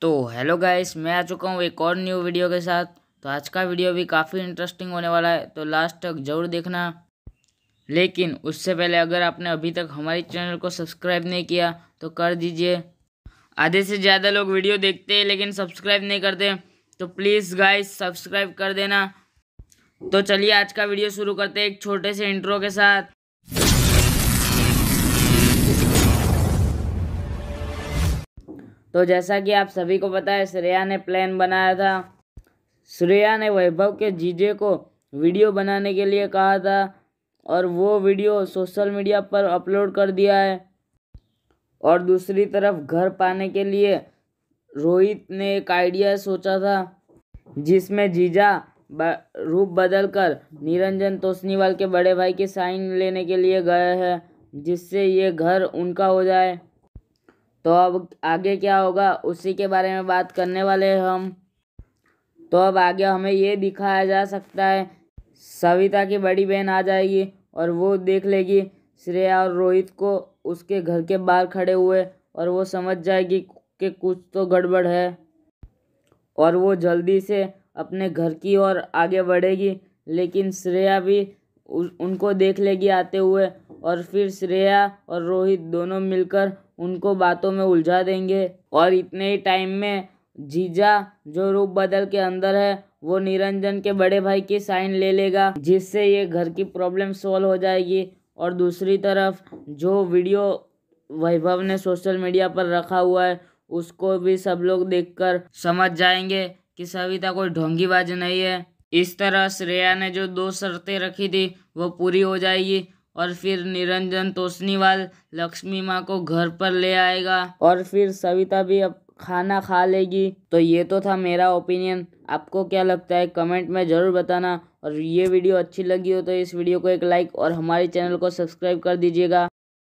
तो hello guys मैं आ चुका हूँ एक और न्यू वीडियो के साथ तो आज का वीडियो भी काफ़ी इंटरेस्टिंग होने वाला है तो लास्ट तक ज़रूर देखना लेकिन उससे पहले अगर आपने अभी तक हमारे चैनल को सब्सक्राइब नहीं किया तो कर दीजिए आधे से ज़्यादा लोग वीडियो देखते हैं लेकिन सब्सक्राइब नहीं करते तो प्लीज़ गाइस सब्सक्राइब कर देना तो चलिए आज का वीडियो शुरू करते हैं एक छोटे से इंट्रो के साथ तो जैसा कि आप सभी को पता है श्रेया ने प्लान बनाया था श्रेया ने वैभव के जीजे को वीडियो बनाने के लिए कहा था और वो वीडियो सोशल मीडिया पर अपलोड कर दिया है और दूसरी तरफ घर पाने के लिए रोहित ने एक आइडिया सोचा था जिसमें जीजा रूप बदल कर निरंजन तोसनीवाल के बड़े भाई के साइन लेने के लिए गए हैं जिससे ये घर उनका हो जाए तो अब आगे क्या होगा उसी के बारे में बात करने वाले हैं हम तो अब आगे हमें ये दिखाया जा सकता है सविता की बड़ी बहन आ जाएगी और वो देख लेगी श्रेया और रोहित को उसके घर के बाहर खड़े हुए और वो समझ जाएगी कि कुछ तो गड़बड़ है और वो जल्दी से अपने घर की ओर आगे बढ़ेगी लेकिन श्रेया भी उनको देख लेगी आते हुए और फिर श्रेया और रोहित दोनों मिलकर उनको बातों में उलझा देंगे और इतने ही टाइम में जीजा जो रूप बदल के अंदर है वो निरंजन के बड़े भाई की साइन ले लेगा जिससे ये घर की प्रॉब्लम सॉल्व हो जाएगी और दूसरी तरफ जो वीडियो वैभव ने सोशल मीडिया पर रखा हुआ है उसको भी सब लोग देखकर समझ जाएंगे कि सविता कोई ढोंगीबाज नहीं है इस तरह श्रेया ने जो दो शर्तें रखी थी वो पूरी हो जाएगी और फिर निरंजन तोशनीवाल लक्ष्मी माँ को घर पर ले आएगा और फिर सविता भी अब खाना खा लेगी तो ये तो था मेरा ओपिनियन आपको क्या लगता है कमेंट में ज़रूर बताना और ये वीडियो अच्छी लगी हो तो इस वीडियो को एक लाइक और हमारे चैनल को सब्सक्राइब कर दीजिएगा